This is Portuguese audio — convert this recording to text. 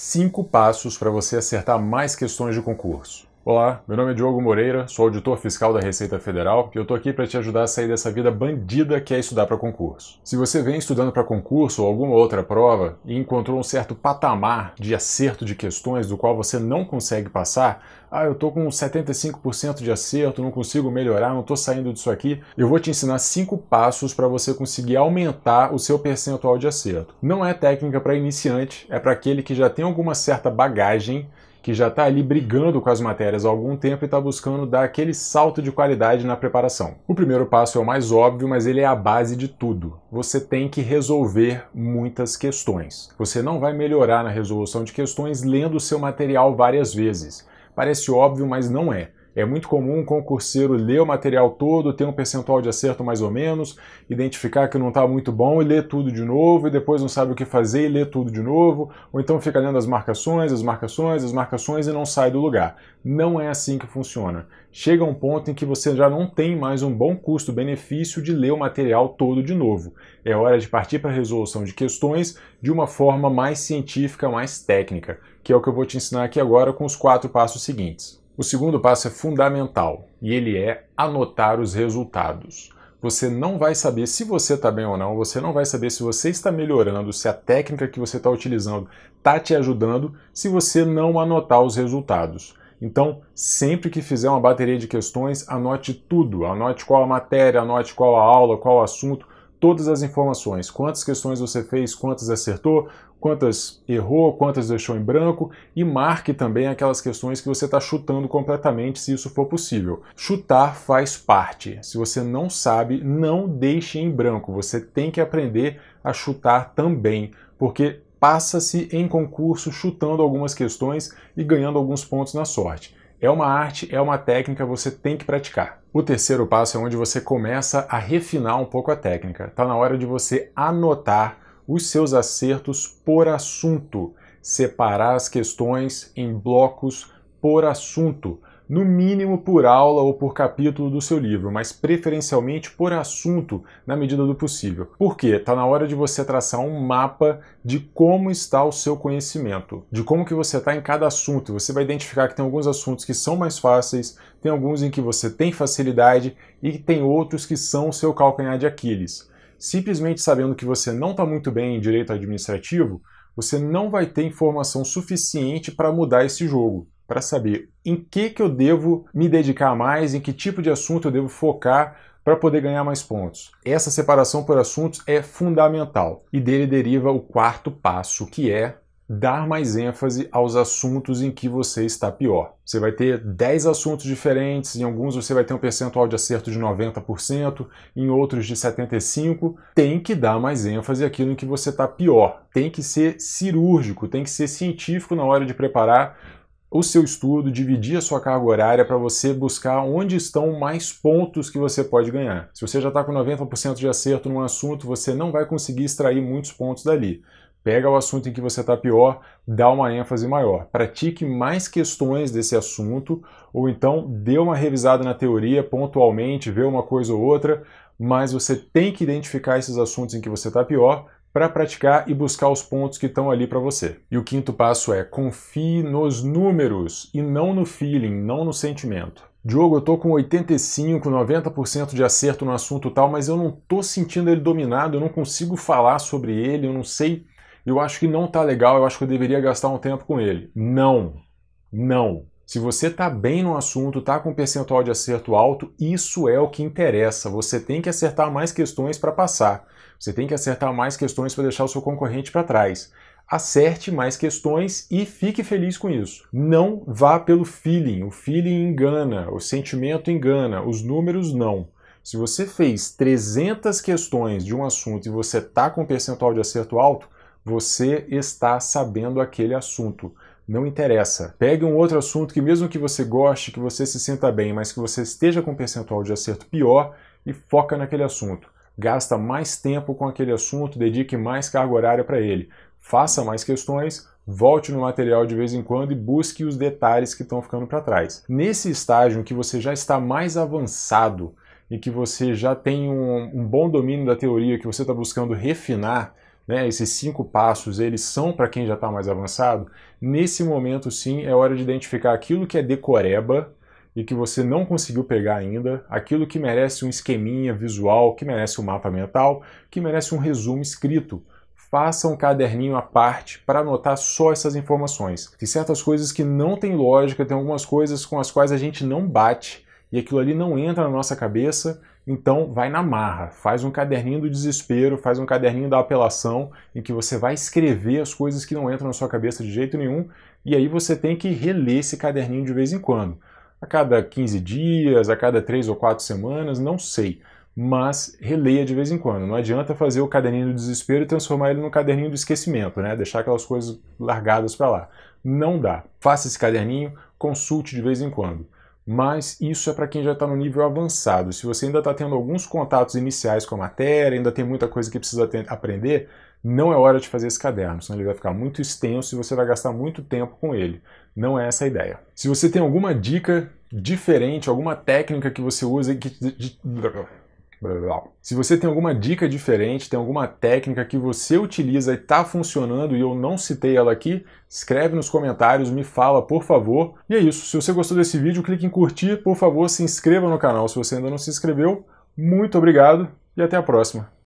cinco passos para você acertar mais questões de concurso. Olá, meu nome é Diogo Moreira, sou auditor fiscal da Receita Federal e eu tô aqui para te ajudar a sair dessa vida bandida que é estudar para concurso. Se você vem estudando para concurso ou alguma outra prova e encontrou um certo patamar de acerto de questões do qual você não consegue passar, ah, eu tô com 75% de acerto, não consigo melhorar, não tô saindo disso aqui, eu vou te ensinar cinco passos para você conseguir aumentar o seu percentual de acerto. Não é técnica para iniciante, é para aquele que já tem alguma certa bagagem que já está ali brigando com as matérias há algum tempo e está buscando dar aquele salto de qualidade na preparação. O primeiro passo é o mais óbvio, mas ele é a base de tudo. Você tem que resolver muitas questões. Você não vai melhorar na resolução de questões lendo o seu material várias vezes. Parece óbvio, mas não é. É muito comum um concurseiro ler o material todo, ter um percentual de acerto mais ou menos, identificar que não está muito bom e ler tudo de novo, e depois não sabe o que fazer e ler tudo de novo, ou então fica lendo as marcações, as marcações, as marcações e não sai do lugar. Não é assim que funciona. Chega um ponto em que você já não tem mais um bom custo-benefício de ler o material todo de novo. É hora de partir para a resolução de questões de uma forma mais científica, mais técnica, que é o que eu vou te ensinar aqui agora com os quatro passos seguintes. O segundo passo é fundamental e ele é anotar os resultados. Você não vai saber se você está bem ou não, você não vai saber se você está melhorando, se a técnica que você está utilizando está te ajudando, se você não anotar os resultados. Então, sempre que fizer uma bateria de questões, anote tudo. Anote qual a matéria, anote qual a aula, qual o assunto, todas as informações. Quantas questões você fez, quantas acertou, quantas errou, quantas deixou em branco e marque também aquelas questões que você está chutando completamente, se isso for possível. Chutar faz parte. Se você não sabe, não deixe em branco. Você tem que aprender a chutar também, porque passa-se em concurso chutando algumas questões e ganhando alguns pontos na sorte. É uma arte, é uma técnica, você tem que praticar. O terceiro passo é onde você começa a refinar um pouco a técnica. Está na hora de você anotar os seus acertos por assunto, separar as questões em blocos por assunto no mínimo por aula ou por capítulo do seu livro, mas preferencialmente por assunto na medida do possível. Porque está na hora de você traçar um mapa de como está o seu conhecimento, de como que você está em cada assunto. Você vai identificar que tem alguns assuntos que são mais fáceis, tem alguns em que você tem facilidade e tem outros que são o seu calcanhar de Aquiles. Simplesmente sabendo que você não está muito bem em direito administrativo, você não vai ter informação suficiente para mudar esse jogo para saber em que, que eu devo me dedicar mais, em que tipo de assunto eu devo focar para poder ganhar mais pontos. Essa separação por assuntos é fundamental e dele deriva o quarto passo, que é dar mais ênfase aos assuntos em que você está pior. Você vai ter 10 assuntos diferentes, em alguns você vai ter um percentual de acerto de 90%, em outros de 75%. Tem que dar mais ênfase àquilo em que você está pior. Tem que ser cirúrgico, tem que ser científico na hora de preparar o seu estudo, dividir a sua carga horária para você buscar onde estão mais pontos que você pode ganhar. Se você já está com 90% de acerto num assunto, você não vai conseguir extrair muitos pontos dali. Pega o assunto em que você está pior, dá uma ênfase maior. Pratique mais questões desse assunto, ou então dê uma revisada na teoria pontualmente, vê uma coisa ou outra, mas você tem que identificar esses assuntos em que você está pior para praticar e buscar os pontos que estão ali para você. E o quinto passo é confie nos números e não no feeling, não no sentimento. Diogo, eu tô com 85, 90% de acerto no assunto tal, mas eu não tô sentindo ele dominado, eu não consigo falar sobre ele, eu não sei, eu acho que não tá legal, eu acho que eu deveria gastar um tempo com ele. Não. Não. Se você está bem no assunto, está com um percentual de acerto alto, isso é o que interessa. Você tem que acertar mais questões para passar. Você tem que acertar mais questões para deixar o seu concorrente para trás. Acerte mais questões e fique feliz com isso. Não vá pelo feeling. O feeling engana, o sentimento engana, os números não. Se você fez 300 questões de um assunto e você está com um percentual de acerto alto, você está sabendo aquele assunto não interessa. Pegue um outro assunto que, mesmo que você goste, que você se sinta bem, mas que você esteja com um percentual de acerto pior e foca naquele assunto. Gasta mais tempo com aquele assunto, dedique mais carga horária para ele. Faça mais questões, volte no material de vez em quando e busque os detalhes que estão ficando para trás. Nesse estágio em que você já está mais avançado e que você já tem um, um bom domínio da teoria que você está buscando refinar, né, esses cinco passos, eles são para quem já está mais avançado, nesse momento sim é hora de identificar aquilo que é decoreba e que você não conseguiu pegar ainda, aquilo que merece um esqueminha visual, que merece um mapa mental, que merece um resumo escrito. Faça um caderninho à parte para anotar só essas informações. Tem certas coisas que não tem lógica, tem algumas coisas com as quais a gente não bate e aquilo ali não entra na nossa cabeça então, vai na marra, faz um caderninho do desespero, faz um caderninho da apelação, em que você vai escrever as coisas que não entram na sua cabeça de jeito nenhum, e aí você tem que reler esse caderninho de vez em quando. A cada 15 dias, a cada 3 ou 4 semanas, não sei. Mas releia de vez em quando. Não adianta fazer o caderninho do desespero e transformar ele num caderninho do esquecimento, né? Deixar aquelas coisas largadas para lá. Não dá. Faça esse caderninho, consulte de vez em quando mas isso é para quem já está no nível avançado. Se você ainda está tendo alguns contatos iniciais com a matéria, ainda tem muita coisa que precisa aprender, não é hora de fazer esse caderno, senão ele vai ficar muito extenso e você vai gastar muito tempo com ele. Não é essa a ideia. Se você tem alguma dica diferente, alguma técnica que você usa que, se você tem alguma dica diferente, tem alguma técnica que você utiliza e está funcionando e eu não citei ela aqui, escreve nos comentários, me fala, por favor. E é isso. Se você gostou desse vídeo, clique em curtir, por favor, se inscreva no canal se você ainda não se inscreveu. Muito obrigado e até a próxima.